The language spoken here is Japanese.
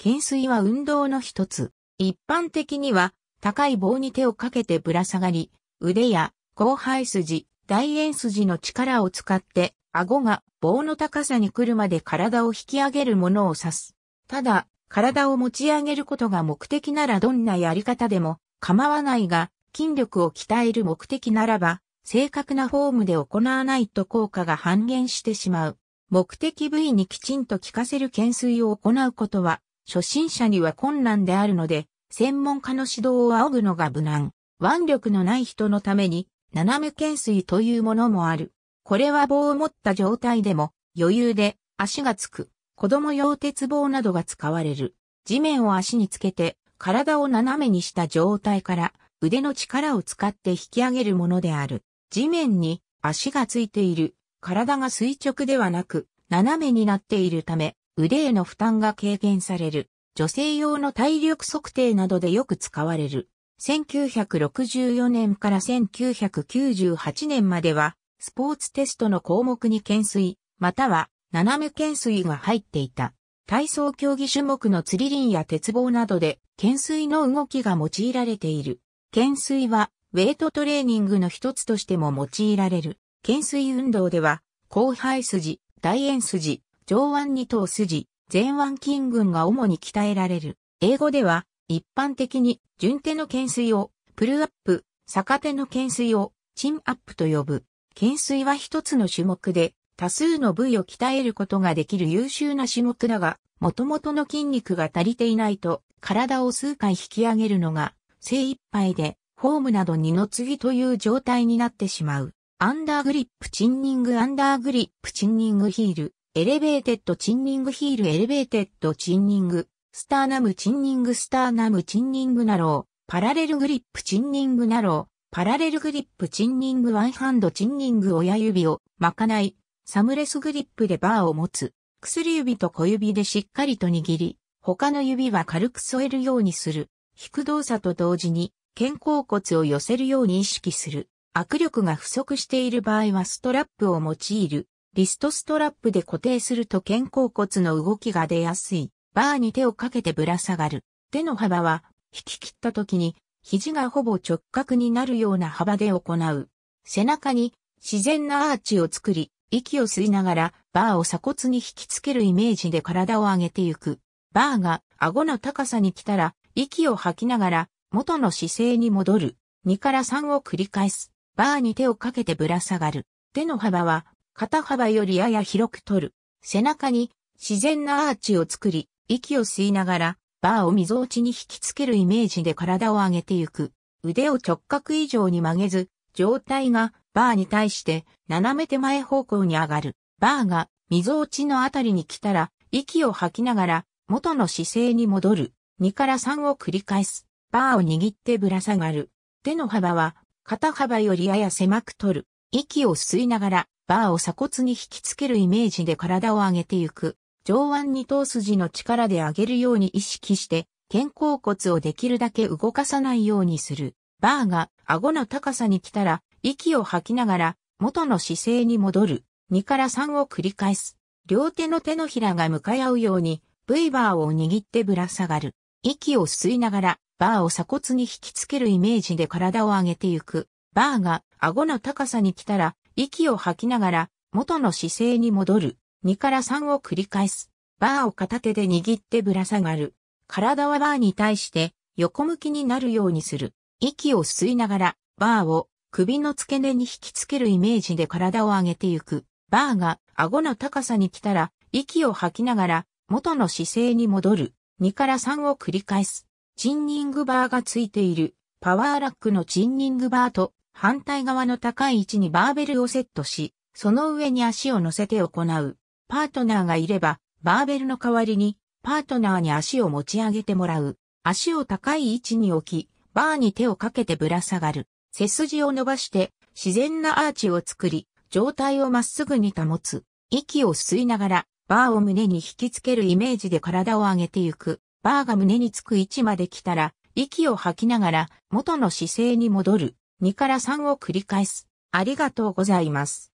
懸垂は運動の一つ。一般的には、高い棒に手をかけてぶら下がり、腕や後背筋、大円筋の力を使って、顎が棒の高さに来るまで体を引き上げるものを指す。ただ、体を持ち上げることが目的ならどんなやり方でも構わないが、筋力を鍛える目的ならば、正確なフォームで行わないと効果が半減してしまう。目的部位にきちんと効かせる懸垂を行うことは、初心者には困難であるので、専門家の指導を仰ぐのが無難。腕力のない人のために、斜め懸垂というものもある。これは棒を持った状態でも、余裕で足がつく。子供用鉄棒などが使われる。地面を足につけて、体を斜めにした状態から、腕の力を使って引き上げるものである。地面に足がついている。体が垂直ではなく、斜めになっているため、腕への負担が軽減される。女性用の体力測定などでよく使われる。1964年から1998年までは、スポーツテストの項目に懸垂、または斜め懸垂が入っていた。体操競技種目の釣り輪や鉄棒などで懸垂の動きが用いられている。懸垂はウェイトトレーニングの一つとしても用いられる。懸垂運動では、後輩筋、大円筋、上腕二頭筋、前腕筋群が主に鍛えられる。英語では、一般的に、順手の懸垂を、プルアップ、逆手の懸垂を、チンアップと呼ぶ。懸垂は一つの種目で、多数の部位を鍛えることができる優秀な種目だが、元々の筋肉が足りていないと、体を数回引き上げるのが、精一杯で、フォームなど二の次という状態になってしまう。アンダーグリップチンニングアンダーグリップチンニングヒール。エレベーテッドチンニングヒールエレベーテッドチンニング、スターナムチンニングスターナムチンニングナロー、パラレルグリップチンニングナロー、パラレルグリップチンニングワンハンドチンニング親指を巻かない、サムレスグリップでバーを持つ、薬指と小指でしっかりと握り、他の指は軽く添えるようにする。引く動作と同時に肩甲骨を寄せるように意識する。握力が不足している場合はストラップを用いる。リストストラップで固定すると肩甲骨の動きが出やすい。バーに手をかけてぶら下がる。手の幅は、引き切った時に、肘がほぼ直角になるような幅で行う。背中に自然なアーチを作り、息を吸いながらバーを鎖骨に引きつけるイメージで体を上げていく。バーが顎の高さに来たら、息を吐きながら元の姿勢に戻る。2から3を繰り返す。バーに手をかけてぶら下がる。手の幅は肩幅よりやや広く取る。背中に自然なアーチを作り、息を吸いながら、バーを溝落ちに引きつけるイメージで体を上げてゆく。腕を直角以上に曲げず、上体がバーに対して斜め手前方向に上がる。バーが溝落ちのあたりに来たら、息を吐きながら元の姿勢に戻る。2から3を繰り返す。バーを握ってぶら下がる。手の幅は肩幅よりやや狭く取る。息を吸いながらバーを鎖骨に引きつけるイメージで体を上げてゆく。上腕二頭筋の力で上げるように意識して、肩甲骨をできるだけ動かさないようにする。バーが顎の高さに来たら、息を吐きながら、元の姿勢に戻る。2から3を繰り返す。両手の手のひらが向かい合うように、V バーを握ってぶら下がる。息を吸いながら、バーを鎖骨に引きつけるイメージで体を上げてゆく。バーが顎の高さに来たら、息を吐きながら元の姿勢に戻る。2から3を繰り返す。バーを片手で握ってぶら下がる。体はバーに対して横向きになるようにする。息を吸いながらバーを首の付け根に引き付けるイメージで体を上げてゆく。バーが顎の高さに来たら息を吐きながら元の姿勢に戻る。2から3を繰り返す。チンニングバーがついているパワーラックのチンニングバーと反対側の高い位置にバーベルをセットし、その上に足を乗せて行う。パートナーがいれば、バーベルの代わりに、パートナーに足を持ち上げてもらう。足を高い位置に置き、バーに手をかけてぶら下がる。背筋を伸ばして、自然なアーチを作り、状態をまっすぐに保つ。息を吸いながら、バーを胸に引きつけるイメージで体を上げていく。バーが胸につく位置まで来たら、息を吐きながら、元の姿勢に戻る。2から3を繰り返す。ありがとうございます。